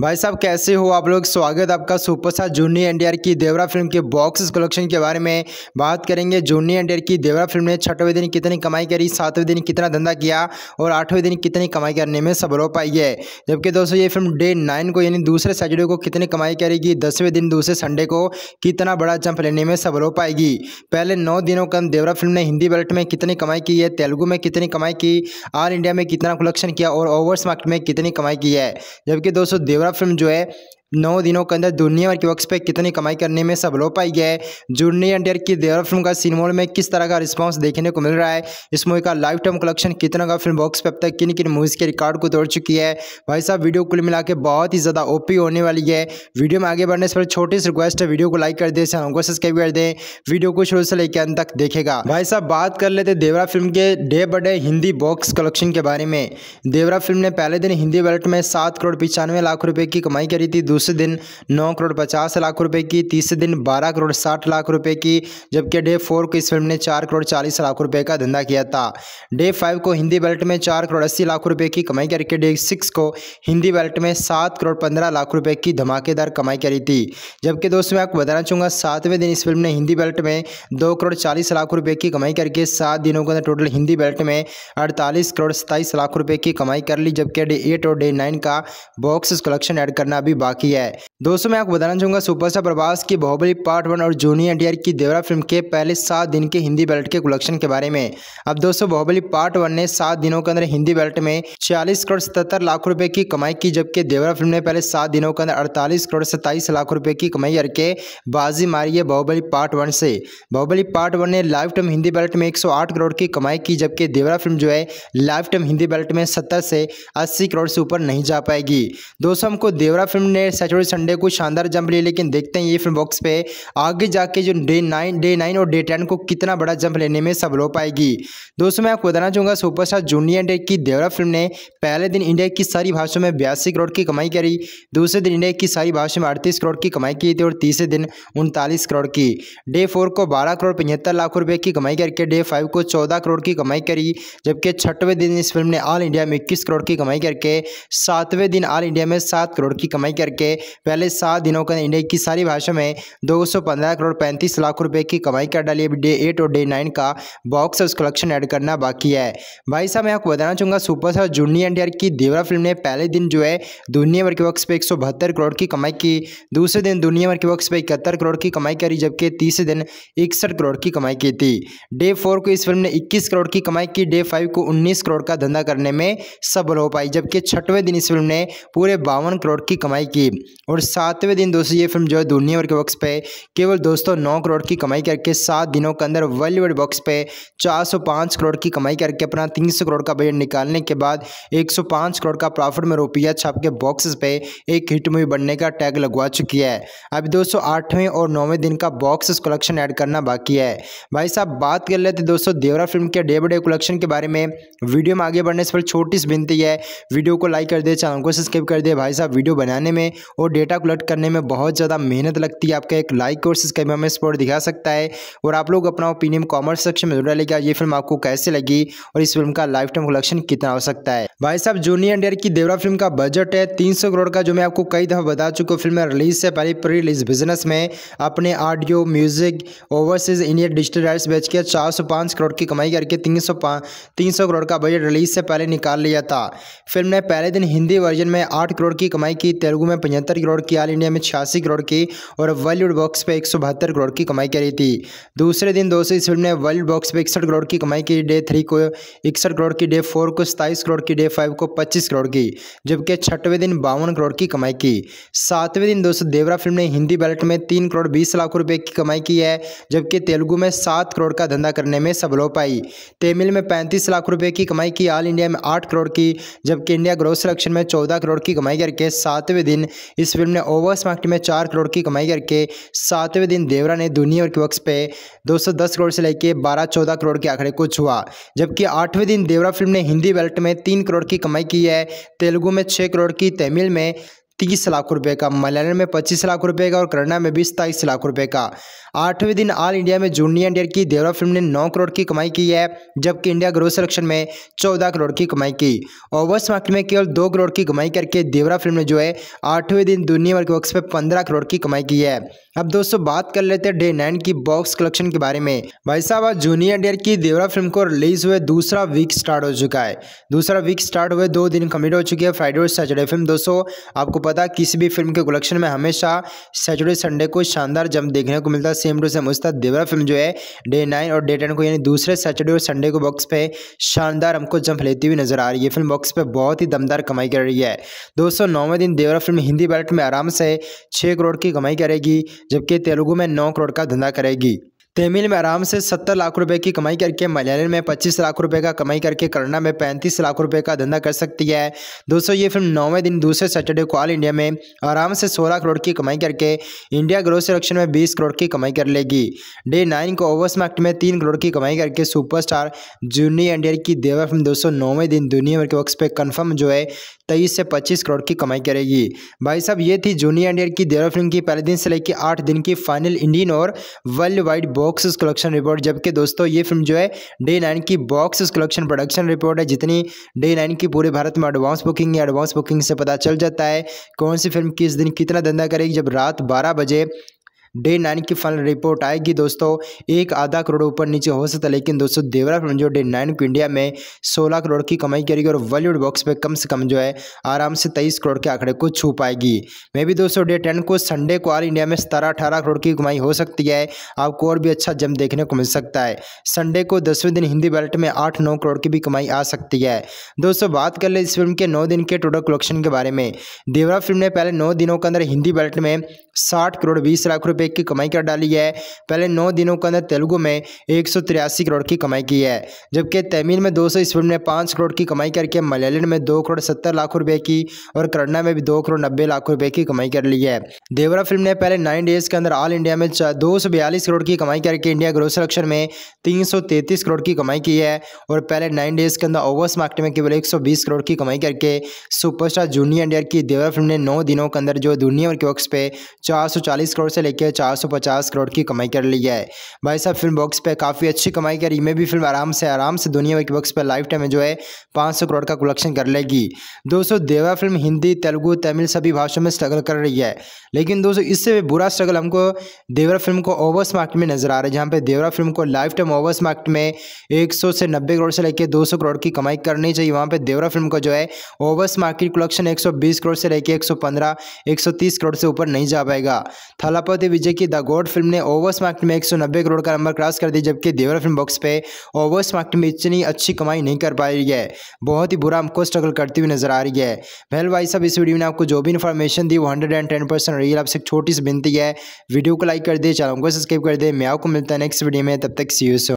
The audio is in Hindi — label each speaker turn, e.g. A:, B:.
A: भाई साहब कैसे हो आप लोग स्वागत आपका सुपरस्टार जूनी एनडीआर की देवरा फिल्म के बॉक्स कलेक्शन के बारे में बात करेंगे जूनी एनडीआर की देवरा फिल्म ने छठवें दिन कितनी कमाई करी सातवें दिन कितना धंधा किया और आठवें दिन कितनी कमाई करने में सफल हो पाई है जबकि दोस्तों ये फिल्म डे नाइन को यानी दूसरे सैटरडे को कितनी कमाई करेगी दसवें दिन दूसरे संडे को कितना बड़ा जंप लेने में सफल हो पाएगी पहले नौ दिनों का देवरा फिल्म ने हिंदी बेल्ट में कितनी कमाई की है तेलुगु में कितनी कमाई की ऑल इंडिया में कितना कलेक्शन किया और ओवर्स मार्केट में कितनी कमाई की है जबकि दोस्तों देवरा हमारा फिल्म जो है नौ दिनों के अंदर जूनियर के वक्त पे कितनी कमाई करने में सब लो पाई है जूनियर इंडियर की देवर फिल्म का सिनेमोल में किस तरह का रिस्पांस देखने को मिल रहा है इस मूवी का लाइफ टाइम कलेक्शन कितना का फिल्म बॉक्स पे अब तक किन किन मूवीज़ के रिकॉर्ड को तोड़ चुकी है भाई साहब वीडियो कुल मिला के बहुत ही ज़्यादा ओपी होने वाली है वीडियो में आगे बढ़ने से पहले छोटी सी रिक्वेस्ट है वीडियो को लाइक कर दे चैनल को सब्सक्राइब कर दें वीडियो को शुरू से लेकर अंत तक देखेगा भाई साहब बात कर लेते देवरा फिल्म के day by day Hindi box collection के बारे में देवरा फिल्म ने पहले दिन हिंदी बैलेट में सात करोड़ पचानवे लाख रुपये की कमाई करी थी दूसरे दिन नौ करोड़ पचास लाख रुपए की तीसरे दिन बारह करोड़ साठ लाख रुपए की जबकि डे फोर को इस फिल्म ने चार करोड़ चालीस लाख रुपए का धंधा किया था डे फाइव को हिंदी बेल्ट में चार करोड़ अस्सी लाख रुपए की कमाई करके डे सिक्स को हिंदी बेल्ट में सात करोड़ पंद्रह लाख रुपए की धमाकेदार कमाई करी थी जबकि दोस्तों मैं आपको बताना चाहूंगा सातवें दिन इस फिल्म ने हिंदी बेल्ट में दो करोड़ चालीस लाख रुपए की कमाई करके सात दिनों के अंदर टोटल हिंदी बेल्ट में अड़तालीस करोड़ सत्ताईस लाख रुपए की कमाई कर ली जबकि डे एट और डे नाइन का बॉक्स कलेक्शन एड करना अभी बाकी Yeah. दोस्तों मैं आपको बताना चाहूँगा सुपरस्टार प्रभास की बाहुबली पार्ट वन और जूनियर एनटीआर की देवरा फिल्म के पहले सात दिन के हिंदी बेल्ट के कलेक्शन के बारे में अब दोस्तों बाहुबली पार्ट वन ने सात दिनों के अंदर हिंदी बेल्ट में छियालीस करोड़ सतहत्तर लाख रुपए की कमाई की जबकि देवरा फिल्म ने पहले सात दिनों के अंदर अड़तालीस करोड़ सत्ताईस लाख रुपये की कमाई करके बाजी मारी है बाहुबली पार्ट वन से बाहुबली पार्ट वन ने लाइफ टाइम हिंदी बेल्ट में एक करोड़ की कमाई की जबकि देवरा फिल्म जो है लाइफ टाइम हिंदी बेल्ट में सत्तर से अस्सी करोड़ से ऊपर नहीं जा पाएगी दोस्तों हमको देवरा फिल्म ने सैचुरल संडे को शानदार जंप लिए लेकिन देखते हैं ये फिल्म बॉक्स पे आगे जाके जो डे नाइन डे नाइन और डे टेन को कितना बड़ा जंप लेने में सब लो पाएगी दोस्तों मैं आपको बताना चाहूँगा सुपरस्टार जूनियर डे की देवरा फिल्म ने पहले दिन इंडिया की सारी भाषाओं में बयासी करोड़ की कमाई करी दूसरे दिन इंडिया की सारी भाषाओं में अड़तीस करोड़ की कमाई की थी और तीसरे दिन उनतालीस करोड़ की डे फोर को बारह करोड़ पचहत्तर लाख रुपये की कमाई करके डे फाइव को चौदह करोड़ की कमाई करी जबकि छठवें दिन इस फिल्म ने ऑल इंडिया में इक्कीस करोड़ की कमाई करके सातवें दिन ऑल इंडिया में सात करोड़ की कमाई करके पहले पहले सात दिनों के इंडिया की सारी भाषा में दो करोड़ पैंतीस लाख रुपए की कमाई कर डाली डे एट और डे नाइन का बॉक्स ऑफिस कलेक्शन ऐड करना बाकी है भाई साहब मैं आपको बताना चाहूँगा सुपरस्टार जूनी एनटीआर की देवरा फिल्म ने पहले दिन जो है दुनिया भर के बॉक्स पे एक करोड़ की कमाई की दूसरे दिन दुनिया भर के बॉक्स पे इकहत्तर करोड़ की कमाई करी जबकि तीसरे दिन इकसठ करोड़ की कमाई की थी डे फोर को इस फिल्म ने इक्कीस करोड़ की कमाई की डे फाइव को उन्नीस करोड़ का धंधा करने में सफल हो पाई जबकि छठवें दिन इस फिल्म ने पूरे बावन करोड़ की कमाई की और सातवें दिन दोस्तों ये फिल्म जो है दुनिया भर के बॉक्स पे केवल दोस्तों नौ करोड़ की कमाई करके सात दिनों के अंदर वर्ल्ड वाइड बॉक्स पे चार सौ पाँच करोड़ की कमाई करके अपना तीन सौ करोड़ का बजट निकालने के बाद एक सौ पाँच करोड़ का प्रॉफिट में रुपया छाप के बॉक्स पे एक हिट मूवी बनने का टैग लगवा चुकी है अभी दोस्तों आठवें और नौवें दिन का बॉक्स कलेक्शन ऐड करना बाकी है भाई साहब बात कर लेते दोस्तों देवरा फिल्म के डे डे कलेक्शन के बारे में वीडियो में आगे बढ़ने से पहले छोटी सी विनती है वीडियो को लाइक कर दे चैनल को सब्सक्राइब कर दे भाई साहब वीडियो बनाने में और डेटा अपलोड करने में बहुत ज़्यादा मेहनत लगती है आपका एक लाइक और सब्सक्राइब हमें सपोर्ट दिखा सकता है और आप लोग अपना ओपिनियन कॉमर्स सेक्शन में जरूर लेगा ये फिल्म आपको कैसे लगी और इस फिल्म का लाइफ टाइम कलेक्शन कितना हो सकता है भाई साहब जूनियर एंडियर की देवरा फिल्म का बजट है तीन करोड़ का जो मैं आपको कई दफ़ा बता चुका हूँ फिल्म रिलीज से पहले प्री रिलीज बिजनेस में अपने audio music overseas Indian digital rights बेच के चार करोड़ की कमाई करके तीन सौ करोड़ का बजट रिलीज से पहले निकाल लिया था फिल्म ने पहले दिन हिंदी वर्जन में 8 करोड़ की कमाई की तेलुगु में पचहत्तर करोड़ की ऑल इंडिया में छियासी करोड़ की और वर्ल्ड बॉक्स पे एक करोड़ की कमाई करी थी दूसरे दिन दोस्तों इस फिल्म ने वर्ल्ड बॉक्स पे इकसठ करोड़ की कमाई की डे थ्री को इकसठ करोड़ की डे फोर को सताईस करोड़ की डे फाइव को पच्चीस करोड़ की जबकि छठवें दिन बावन करोड़ की कमाई की सातवें दिन दोस्तों देवरा फिल्म ने हिंदी बैलेट में तीन करोड़ बीस लाख रुपये की कमाई की है जबकि तेलुगु में सात करोड़ का धंधा करने में सबलो पाई तमिल में पैंतीस लाख रुपये की कमाई की ऑल इंडिया में आठ करोड़ की जबकि इंडिया ग्रोथ सिलेक्शन में चौदह करोड़ की कमाई करके सातवें दिन इस फिल्म फिल्म ने ओवर्स मार्केट में चार करोड़ की कमाई करके सातवें दिन देवरा ने दुनिया और के वक्स पे 210 करोड़ से लेकर बारह चौदह करोड़ के आंकड़े को छुआ जबकि आठवें दिन देवरा फिल्म ने हिंदी बेल्ट में तीन करोड़ की कमाई की है तेलुगु में छः करोड़ की तमिल में तीस लाख रुपए का मलयालम में पच्चीस लाख रुपए का और करना में भी सताईस लाख रुपए का आठवें दिन ऑल इंडिया में जूनियर इंडियर की देवरा फिल्म ने नौ करोड़ की कमाई की है जबकि इंडिया ग्रोथ सिलेक्शन में चौदह करोड़ की कमाई की ओवर्स मार्केट में केवल दो करोड़ की कमाई करके देवरा फिल्म ने जो है आठवें दिन दुनिया भर के बॉक्स पे पंद्रह करोड़ की कमाई की है अब दोस्तों बात कर लेते हैं डे नाइन की बॉक्स कलेक्शन के बारे में भाई साहब आज जूनियर इंडियर की देवरा फिल्म को रिलीज हुए दूसरा वीक स्टार्ट हो चुका है दूसरा वीक स्टार्ट हुए दो दिन कम्प्लीट हो चुकी है फ्राइडे और सैटरडे फिल्म दोस्तों आपको पता किसी भी फिल्म के कलेक्शन में हमेशा सैटरडे संडे को शानदार जंप देखने को मिलता है सेम टू सेम उसका देवरा फिल्म जो है डे नाइन और डे टेन को यानी दूसरे सैटरडे और संडे को बॉक्स पे शानदार हमको जंप लेती हुई नजर आ रही है फिल्म बॉक्स पे बहुत ही दमदार कमाई कर रही है दोस्तों नौवें दिन देवरा फिल्म हिंदी बैलेट में आराम से छः करोड़ की कमाई करेगी जबकि तेलुगु में नौ करोड़ का धंधा करेगी तमिल में आराम से सत्तर लाख रुपए की कमाई करके मलयालम में पच्चीस लाख रुपए का कमाई करके करना में पैंतीस लाख रुपए का धंधा कर सकती है दोस्तों ये फिल्म नौवें दिन दूसरे सैटरडे को ऑल इंडिया में आराम से सोलह करोड़ की कमाई करके इंडिया ग्रोथ सिलेक्शन में बीस करोड़ की कमाई कर लेगी डे नाइन को ओवर्स में तीन करोड़ की कमाई करके सुपरस्टार जूनियर एंडियर की देवा फिल्म दोस्तों नौवें दिन दुनिया भर के वक्त पे कन्फर्म जो है तेईस से पच्चीस करोड़ की कमाई करेगी भाई साहब ये थी जूनियर एंडियर की देवा फिल्म की पहले दिन से लेकर आठ दिन की फाइनल इंडियन और world wide box box collection report जबकि दोस्तों ये फिल्म जो है डे नाइन की बॉक्स कलेक्शन प्रोडक्शन रिपोर्ट है जितनी डे नाइन की पूरे भारत में एडवांस बुकिंग है एडवांस बुकिंग से पता चल जाता है कौन सी फिल्म किस दिन कितना धंधा करेगी जब रात बारह बजे डे नाइन की फाइनल रिपोर्ट आएगी दोस्तों एक आधा करोड़ ऊपर नीचे हो सकता है लेकिन दोस्तों देवरा फिल्म जो डे नाइन को इंडिया में सोलह करोड़ की कमाई करेगी और बॉलीवुड बॉक्स पे कम से कम जो है आराम से तेईस करोड़ के आंकड़े को छू पाएगी मे भी दोस्तों डे टेन को संडे को ऑल इंडिया में सतारह अठारह करोड़ की कमाई हो सकती है आपको और भी अच्छा जम देखने को मिल सकता है संडे को दसवें दिन हिंदी बैलेट में आठ नौ करोड़ की भी कमाई आ सकती है दोस्तों बात कर ले इस फिल्म के नौ दिन के टोटल कलेक्शन के बारे में देवरा फिल्म ने पहले नौ दिनों के अंदर हिंदी बैलेट में साठ करोड़ बीस लाख रुपये एक की कमाई कर डाली है पहले नौ दिनों के अंदर तेलुगु में एक करोड़ की कमाई की है जबकि तमिल में दो सौ ईस्वी में पाँच करोड़ की कमाई करके मलयालम में दो करोड़ सत्तर लाख रुपए की और कन्नड़ा में भी दो करोड़ नब्बे लाख रुपये की कमाई कर ली है देवरा फिल्म ने पहले नाइन डेज के अंदर ऑल इंडिया में दो करोड़ की कमाई करके इंडिया ग्रोथ सिलेक्शन में तीन करोड़ की कमाई की है और पहले नाइन डेज के अंदर ओवर्स मार्केट में केवल 120 करोड़ की कमाई करके सुपरस्टार जूनियर इंडियर की देवरा फिल्म ने नौ दिनों के अंदर जो दुनिया और के वक्स पे 440 करोड़ से लेकर से 450 करोड़ की कमाई कर ली है भाई साहब फिल्म बॉक्स पे काफ़ी अच्छी कमाई करी में भी फिल्म आराम से आराम से दुनिया के बॉक्स पर लाइफ टाइम में जो है पाँच करोड़ का कलेक्शन कर लेगी दोस्तों देवा फिल्म हिंदी तेलुगू तमिल सभी भाषाओं में स्ट्रगल कर रही है लेकिन दोस्तों इससे बुरा स्ट्रगल हमको देवरा फिल्म को ओवर्स मार्केट में नजर आ रहा है जहाँ पे देवरा फिल्म को लाइफ टाइम ओवर्स मार्केट में 100 से 90 करोड़ से लेकर 200 करोड़ की कमाई करनी चाहिए वहाँ पे देवरा फिल्म को जो है ओवर्स मार्केट कलेक्शन 120 करोड़ से लेकर 115 130 करोड़ से ऊपर नहीं जा पाएगा थलापति विजय की द गोड फिल्म ने ओवर्स मार्केट में 190 करोड़ का नंबर क्रॉस कर दिया जबकि देवरा फिल्म बॉक्स पे ओवर्स मार्केट में इतनी अच्छी कमाई नहीं कर पा रही है बहुत ही बुरा हमको स्ट्रगल करती हुई नजर आ रही है वेल भाई साहब इस वीडियो ने आपको जो भी इन्फॉर्मेशन दी वो हंड्रेड एंड टेन परसेंट रही आपसे एक छोटी सी बिनती है वीडियो को लाइक कर दे चैनल को सब्सक्राइब कर दे मैं आपको मिलता है नेक्स्ट वीडियो में तब तक सी यू